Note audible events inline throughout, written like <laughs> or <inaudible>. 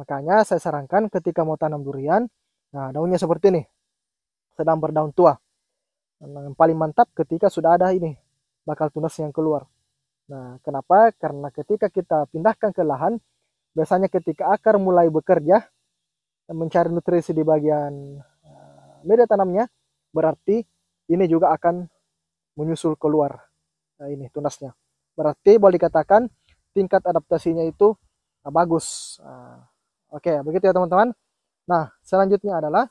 Makanya saya sarankan ketika mau tanam durian, nah daunnya seperti ini, sedang berdaun tua. Nah, yang paling mantap ketika sudah ada ini, bakal tunas yang keluar. Nah, kenapa? Karena ketika kita pindahkan ke lahan, biasanya ketika akar mulai bekerja, mencari nutrisi di bagian eh, media tanamnya, berarti ini juga akan menyusul keluar nah, ini tunasnya. Berarti boleh dikatakan tingkat adaptasinya itu eh, bagus. Nah, Oke, begitu ya teman-teman. Nah, selanjutnya adalah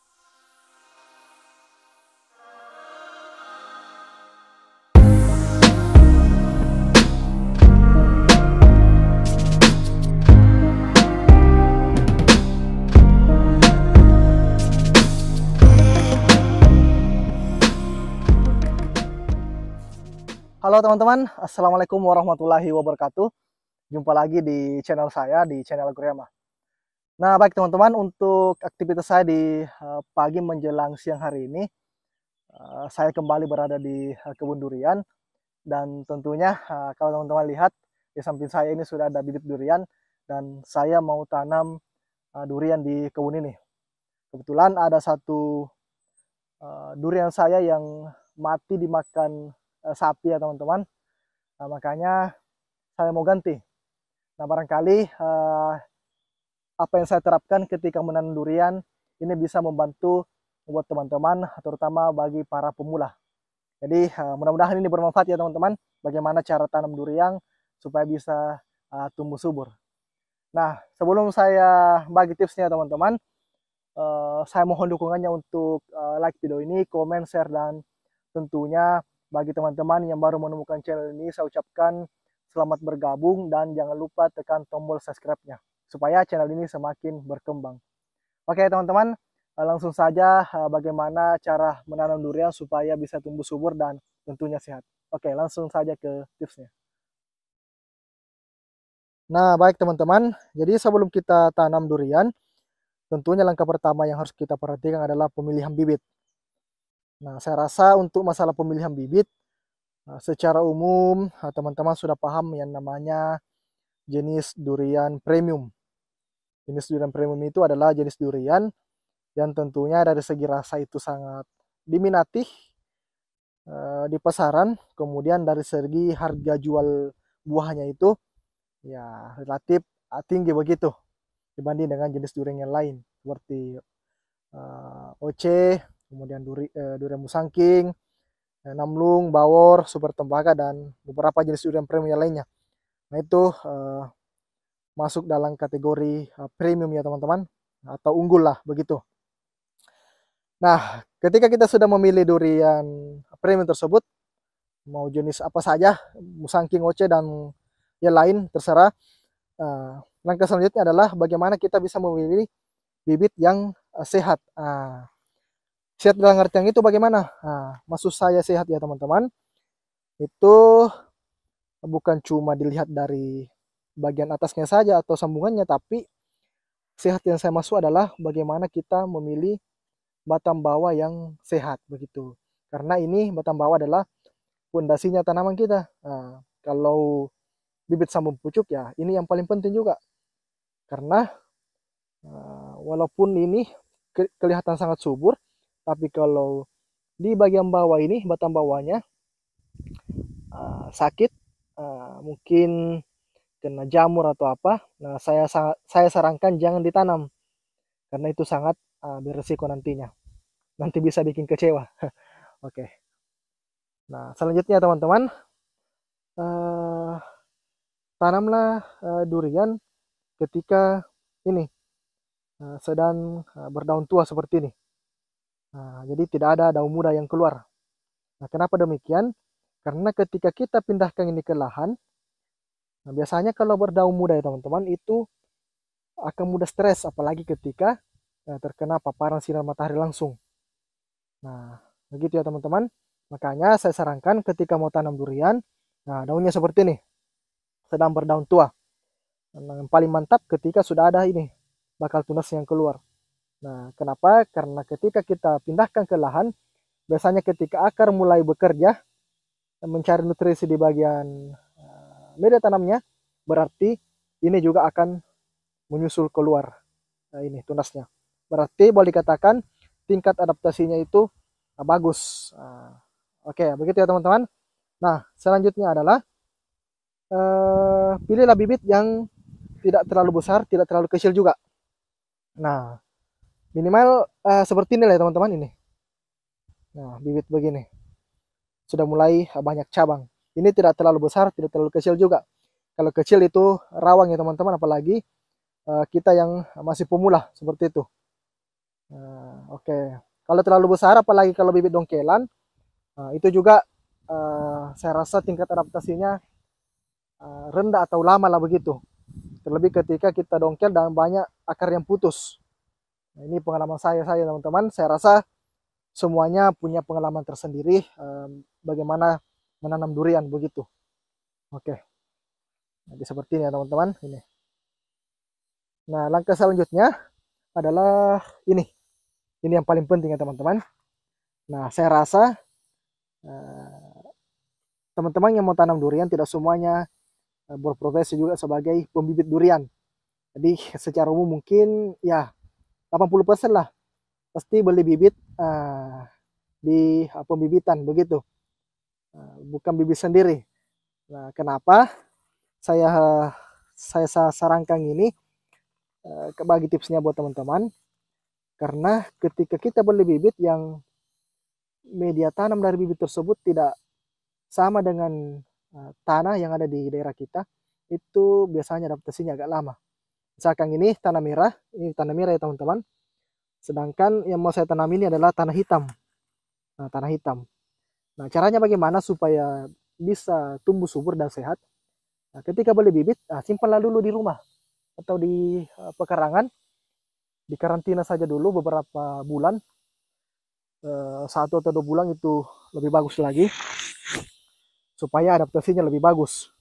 Halo teman-teman, Assalamualaikum warahmatullahi wabarakatuh. Jumpa lagi di channel saya, di channel Kuryama. Nah, baik teman-teman, untuk aktivitas saya di eh, pagi menjelang siang hari ini, eh, saya kembali berada di eh, kebun durian. Dan tentunya kalau teman-teman lihat, di samping saya ini sudah ada bibit durian, dan saya mau tanam durian di kebun ini. Kebetulan ada satu durian saya yang mati dimakan sapi ya teman-teman. Nah, makanya saya mau ganti. Nah, barangkali apa yang saya terapkan ketika menanam durian ini bisa membantu buat teman-teman terutama bagi para pemula. Jadi eh, mudah-mudahan ini bermanfaat ya teman-teman bagaimana cara tanam durian supaya bisa uh, tumbuh subur. Nah, sebelum saya bagi tipsnya teman-teman, uh, saya mohon dukungannya untuk uh, like video ini, komen, share dan tentunya bagi teman-teman yang baru menemukan channel ini saya ucapkan selamat bergabung dan jangan lupa tekan tombol subscribe-nya supaya channel ini semakin berkembang. Oke teman-teman, eh, langsung saja eh, bagaimana cara menanam durian supaya bisa tumbuh subur dan tentunya sehat. Oke, langsung saja ke tipsnya. Nah, baik teman-teman. Jadi sebelum kita tanam durian, tentunya langkah pertama yang harus kita perhatikan adalah pemilihan bibit. Nah, saya rasa untuk masalah pemilihan bibit, eh, secara umum teman-teman sudah paham yang namanya jenis durian premium Jenis durian premium itu adalah jenis durian yang tentunya dari segi rasa itu sangat diminati eh, di pasaran. Kemudian dari segi harga jual buahnya itu ya relatif ah, tinggi begitu dibanding dengan jenis durian yang lain seperti uh, eh, OC, kemudian duri, uh, durian musangking, uh, namlung, bawor, super tembaga dan beberapa jenis durian premium yang lainnya. Nah itu uh, masuk dalam kategori eh, premium ya teman-teman atau unggul lah begitu. Nah, ketika kita sudah memilih durian premium tersebut, mau jenis apa saja, musangking, oce dan yang lain terserah. Eh, langkah selanjutnya adalah bagaimana kita bisa memilih bibit yang eh, sehat. Ah, sehat dalam artian itu bagaimana? Nah, maksud saya sehat ya teman-teman, itu bukan cuma dilihat dari bagian atasnya saja atau sambungannya, tapi sehat yang saya masuk adalah bagaimana kita memilih batang bawah yang sehat begitu. Karena ini batang bawah adalah pondasinya tanaman kita. Nah, kalau bibit sambung pucuk ya, ini yang paling penting juga. Karena nah, walaupun ini ke kelihatan sangat subur, tapi kalau di bagian bawah ini, batang bawahnya ah, sakit, ah, mungkin kena jamur atau apa, nah saya saya sarankan jangan ditanam karena itu sangat uh, beresiko nantinya. Nanti bisa bikin kecewa. <laughs> Oke. okay. Nah selanjutnya teman-teman uh, tanamlah uh, durian ketika ini uh, sedang uh, berdaun tua seperti ini. Nah, jadi tidak ada daun muda yang keluar. Nah, kenapa demikian? Karena ketika kita pindahkan ini ke lahan, Nah, biasanya kalau berdaun muda ya teman-teman itu akan mudah stres apalagi ketika ya, terkena paparan sinar matahari langsung. Nah, begitu ya teman-teman. Makanya saya sarankan ketika mau tanam durian, nah daunnya seperti ini. Sedang berdaun tua. Nah, yang paling mantap ketika sudah ada ini bakal tunas yang keluar. Nah, kenapa? Karena ketika kita pindahkan ke lahan, biasanya ketika akar mulai bekerja mencari nutrisi di bagian media tanamnya, berarti ini juga akan menyusul keluar nah, ini tunasnya. Berarti boleh dikatakan tingkat adaptasinya itu nah, bagus. Nah, Oke, okay, begitu ya teman-teman. Nah, selanjutnya adalah eh, pilihlah bibit yang tidak terlalu besar, tidak terlalu kecil juga. Nah, minimal eh, seperti ini lah ya teman-teman ini. Nah, bibit begini. Sudah mulai ah, banyak cabang. Ini tidak terlalu besar, tidak terlalu kecil juga. Kalau kecil itu rawang ya teman-teman, apalagi uh, kita yang masih pemula seperti itu. Uh, Oke, okay. kalau terlalu besar, apalagi kalau bibit dongkelan, uh, itu juga uh, saya rasa tingkat adaptasinya uh, rendah atau lama lah begitu. Terlebih ketika kita dongkel dan banyak akar yang putus. Nah, ini pengalaman saya saya teman-teman. Saya rasa semuanya punya pengalaman tersendiri um, bagaimana menanam durian begitu. Oke. Jadi seperti ini ya teman-teman, ini. Nah, langkah selanjutnya adalah ini. Ini yang paling penting ya teman-teman. Nah, saya rasa eh, teman-teman eh, yang mau tanam durian tidak semuanya eh, berprofesi juga sebagai pembibit durian. Jadi secara umum mungkin ya 80% lah pasti beli bibit eh, di eh, pembibitan begitu. Eh, bukan bibit sendiri. Nah, kenapa saya saya sarankan ini eh, bagi tipsnya buat teman-teman karena ketika kita beli bibit yang media tanam dari bibit tersebut tidak sama dengan eh, tanah yang ada di daerah kita itu biasanya adaptasinya agak lama misalkan ini tanah merah ini tanah merah ya teman-teman sedangkan yang mau saya tanam ini adalah tanah hitam nah, tanah hitam Nah, caranya bagaimana supaya bisa tumbuh subur dan sehat? Nah, ketika boleh bibit, nah, simpanlah dulu di rumah atau di uh, eh, pekarangan. Di karantina saja dulu beberapa bulan. Uh, satu atau dua bulan itu lebih bagus lagi. Supaya adaptasinya lebih bagus.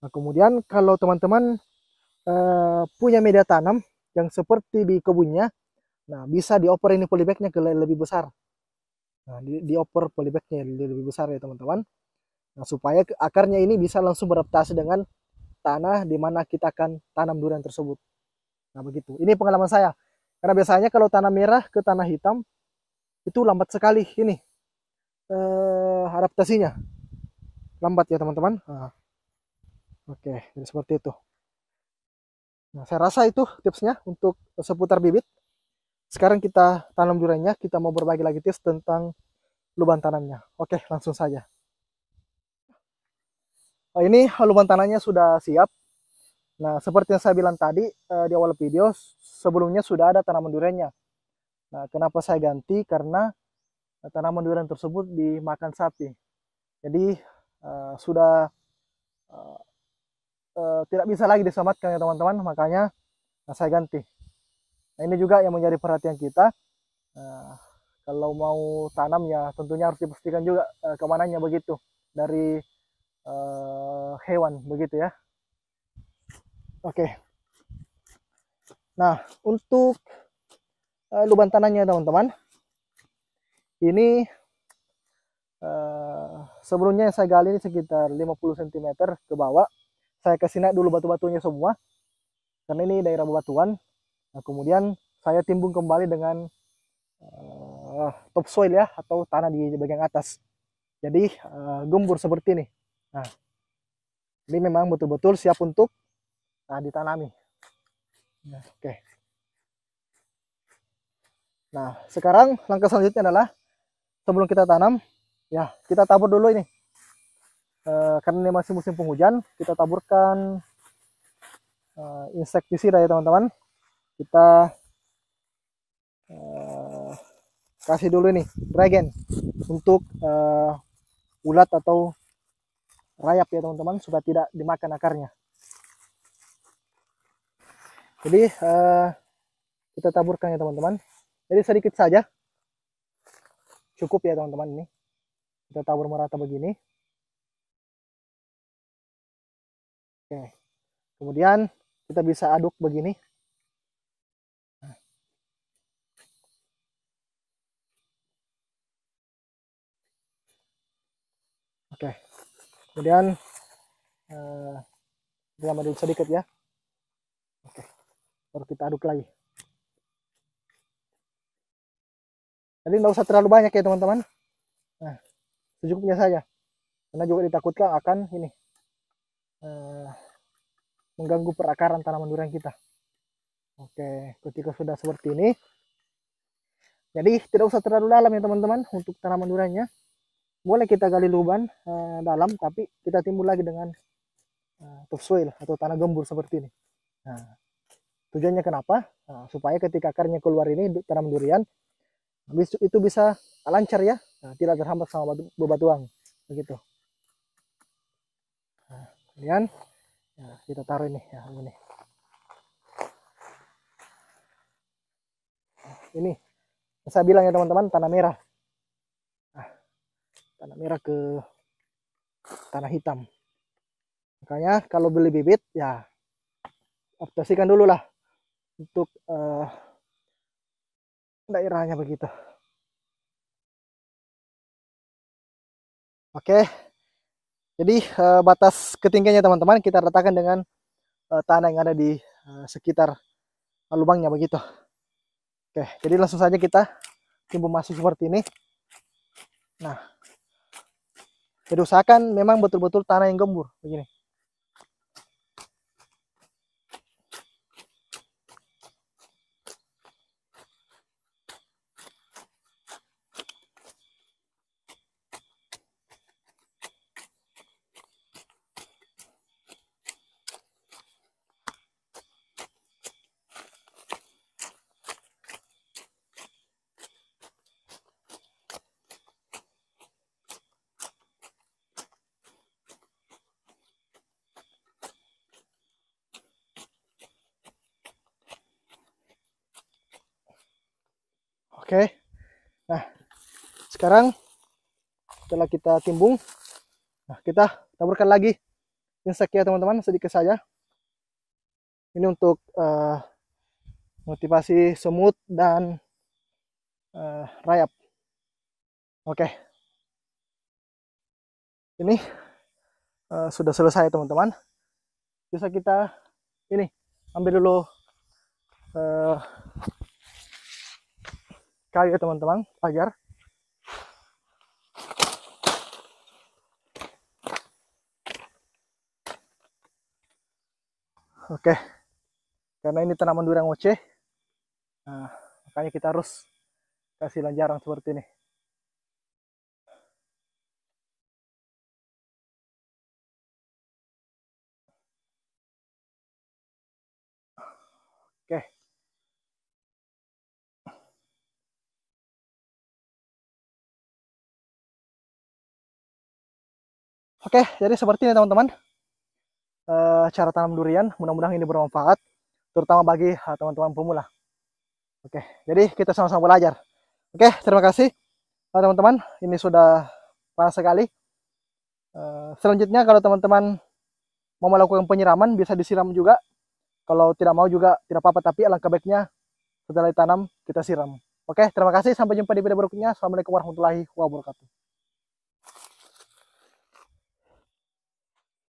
Nah, kemudian kalau teman-teman uh, punya media tanam yang seperti di kebunnya, nah bisa dioper ini polybagnya ke lebih besar. Nah, di, dioper polybagnya lebih besar ya teman-teman. Nah, supaya akarnya ini bisa langsung beradaptasi dengan tanah di mana kita akan tanam durian tersebut. Nah, begitu. Ini pengalaman saya. Karena biasanya kalau tanah merah ke tanah hitam itu lambat sekali ini eh, adaptasinya. Lambat ya teman-teman. Nah. Oke, seperti itu. Nah, saya rasa itu tipsnya untuk seputar bibit. Sekarang kita tanam duriannya, kita mau berbagi lagi tips tentang lubang tanamnya. Oke, langsung saja. Nah, ini lubang tanamnya sudah siap. Nah, seperti yang saya bilang tadi eh, di awal video, sebelumnya sudah ada tanaman duriannya. Nah, kenapa saya ganti? Karena eh, tanaman durian tersebut dimakan sapi. Jadi, eh, sudah eh, tidak bisa lagi diselamatkan ya teman-teman, makanya nah, saya ganti. Nah ini juga yang menjadi perhatian kita. Nah, kalau mau tanam ya tentunya harus dipastikan juga eh, kemananya begitu dari eh, hewan begitu ya. Oke. Nah untuk eh, lubang tanahnya teman-teman, ini eh, sebelumnya yang saya gali ini sekitar 50 cm ke bawah. Saya kasih naik dulu batu-batunya semua karena ini daerah bebatuan Nah, kemudian saya timbung kembali dengan uh, eh, topsoil ya atau tanah di bagian atas. Jadi uh, gembur seperti ini. Nah, ini memang betul-betul siap untuk uh, ditanami. Nah, Oke. Okay. Nah, sekarang langkah selanjutnya adalah sebelum kita tanam, ya kita tabur dulu ini. E, karena ini masih musim penghujan, kita taburkan e, insektisida ya teman-teman kita uh, kasih dulu nih dragon untuk uh, ulat atau rayap ya teman-teman supaya tidak dimakan akarnya jadi uh, kita taburkan ya teman-teman jadi sedikit saja cukup ya teman-teman ini kita tabur merata begini oke kemudian kita bisa aduk begini Oke. Kemudian kita dalam aduk sedikit ya. Oke. Baru kita aduk lagi. Jadi nggak usah terlalu banyak ya teman-teman. Nah, secukupnya saja. Karena juga ditakutkan akan ini uh, mengganggu perakaran tanaman durian kita. Oke, ketika sudah seperti ini, jadi tidak usah terlalu dalam ya teman-teman untuk tanaman duriannya boleh kita gali lubang uh, eh, dalam tapi kita timbul lagi dengan uh, eh, topsoil atau tanah gembur seperti ini nah, tujuannya kenapa nah, supaya ketika akarnya keluar ini tanam durian itu bisa lancar ya nah, tidak terhambat sama batu, bebatuang begitu nah, kemudian ya, kita taruh ini ya ini ini saya bilang ya teman-teman tanah merah tanah merah ke tanah hitam makanya kalau beli bibit ya optasikan dulu lah untuk uh, daerahnya begitu oke jadi uh, batas ketinggiannya teman-teman kita ratakan dengan uh, tanah yang ada di uh, sekitar lubangnya begitu oke jadi langsung saja kita timbul masuk seperti ini nah jadi memang betul-betul tanah yang gembur begini Oke. Nah, sekarang setelah kita timbung, nah kita taburkan lagi insek ya teman-teman sedikit saja. Ini untuk uh, motivasi semut dan uh, rayap. Oke. Ini uh, sudah selesai teman-teman. Bisa kita ini ambil dulu uh, kayu ya teman-teman agar Oke, karena ini tanaman durian oce, nah, makanya kita harus kasih lanjaran seperti ini. Oke. Oke, jadi seperti ini teman-teman eh, cara tanam durian. Mudah-mudahan ini bermanfaat, terutama bagi eh, teman-teman pemula. Oke, jadi kita sama-sama belajar. Oke, terima kasih eh, teman-teman. ini sudah panas sekali. Selanjutnya kalau teman-teman mau melakukan penyiraman bisa disiram juga. Kalau tidak mau juga tidak apa-apa, tapi alangkah baiknya setelah ditanam kita siram. Oke, terima kasih. Sampai jumpa di video berikutnya. Assalamualaikum warahmatullahi wabarakatuh.